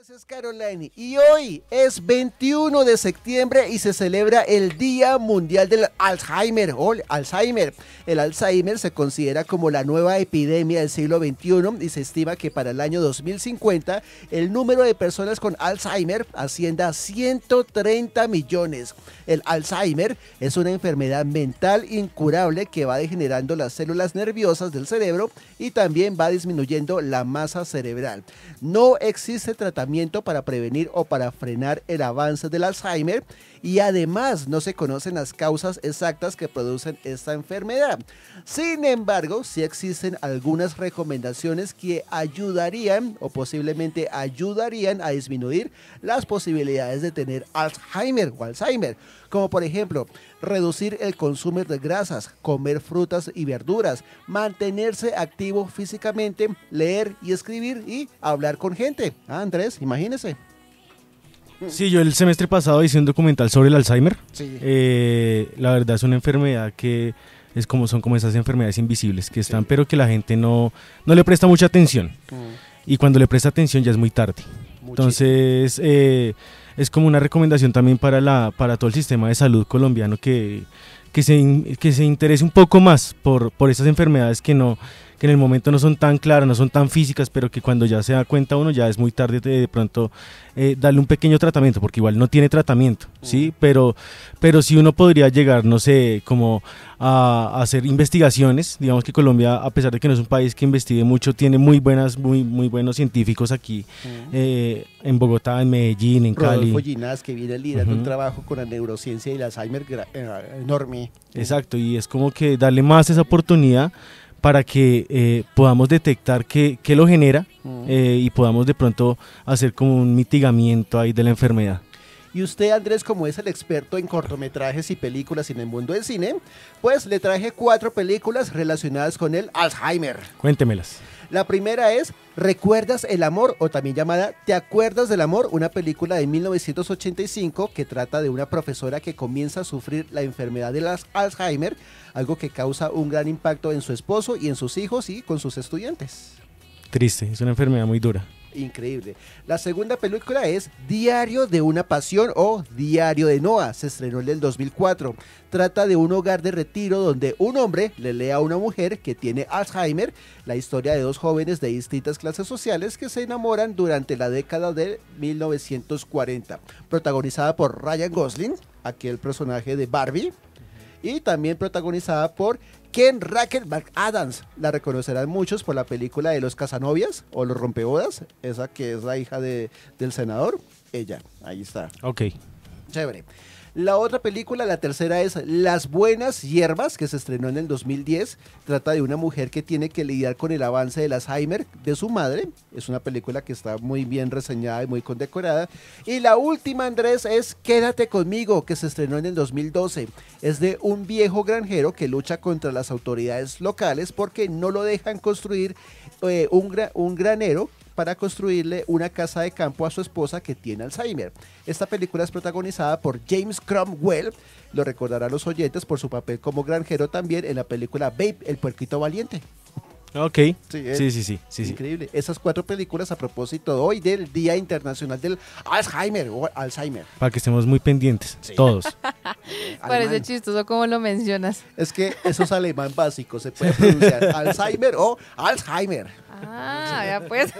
Gracias Caroline. Y hoy es 21 de septiembre y se celebra el Día Mundial del Alzheimer. Alzheimer. El Alzheimer se considera como la nueva epidemia del siglo XXI y se estima que para el año 2050 el número de personas con Alzheimer ascienda a 130 millones. El Alzheimer es una enfermedad mental incurable que va degenerando las células nerviosas del cerebro y también va disminuyendo la masa cerebral. No existe tratamiento para prevenir o para frenar el avance del Alzheimer y además no se conocen las causas exactas que producen esta enfermedad. Sin embargo, sí existen algunas recomendaciones que ayudarían o posiblemente ayudarían a disminuir las posibilidades de tener Alzheimer o Alzheimer, como por ejemplo reducir el consumo de grasas, comer frutas y verduras, mantenerse activo físicamente, leer y escribir y hablar con gente. ¿Ah, Andrés imagínese. Sí, yo el semestre pasado hice un documental sobre el Alzheimer. Eh, la verdad es una enfermedad que es como son como esas enfermedades invisibles que están, pero que la gente no, no le presta mucha atención. Mm. Y cuando le presta atención ya es muy tarde. Entonces, eh, es como una recomendación también para, la, para todo el sistema de salud colombiano que, que, se, interese un poco más por, por esas enfermedades que no que en el momento no son tan claras, no son tan físicas, pero que cuando ya se da cuenta uno ya es muy tarde de, pronto eh, darle un pequeño tratamiento, porque igual no tiene tratamiento, ¿sí? Mm. Pero, pero si uno podría llegar, no sé, como a, hacer investigaciones, digamos que Colombia, a pesar de que no es un país que investigue mucho, tiene muy buenas, muy, muy buenos científicos aquí, mm. eh, en Bogotá, en Medellín, en Cali. Rodolfo Ginás, que viene liderando un trabajo con la neurociencia y el Alzheimer eh, enorme. Exacto, y es como que darle más esa oportunidad para que eh, podamos detectar qué, lo genera mm. eh, y podamos de pronto hacer como un mitigamiento ahí de la enfermedad. Y usted, Andrés, como es el experto en cortometrajes y películas en el mundo del cine, pues le traje cuatro películas relacionadas con el Alzheimer. Cuéntemelas. La primera es Recuerdas el amor o también llamada Te acuerdas del amor, una película de 1985 que trata de una profesora que comienza a sufrir la enfermedad de las Alzheimer, algo que causa un gran impacto en su esposo y en sus hijos y con sus estudiantes. Triste, es una enfermedad muy dura increíble. La segunda película es Diario de una Pasión o Diario de Noah. Se estrenó en el 2004. Trata de un hogar de retiro donde un hombre le lee a una mujer que tiene Alzheimer la historia de dos jóvenes de distintas clases sociales que se enamoran durante la década de 1940. Protagonizada por Ryan Gosling, aquel personaje de Barbie y también protagonizada por Ken Raquel McAdams. La reconocerán muchos por la película de Los Casanovias o Los rompeodas esa que es la hija del senador. Ella, ahí está. Ok. Chévere. La otra película, la tercera es Las Buenas Hierbas, que se estrenó en el 2010. Trata de una mujer que tiene que lidiar con el avance del Alzheimer de su madre. Es una película que está muy bien reseñada y muy condecorada. Y la última, Andrés, es Quédate conmigo, que se estrenó en el 2012. Es de un viejo granjero que lucha contra las autoridades locales porque no lo dejan construir eh, un granero para construirle una casa de campo a su esposa que tiene Alzheimer. Esta película es protagonizada por James Cromwell, lo recordará los oyentes por su papel como granjero también en la película Babe, el puerquito valiente. Ok. Sí, sí, sí, sí, Increíble. Esas cuatro películas a propósito hoy del Día Internacional del Alzheimer o Alzheimer. Para que estemos muy pendientes, todos. Parece chistoso como lo mencionas. Es que eso es alemán básico, se puede pronunciar Alzheimer o Alzheimer. Ah, ya pues.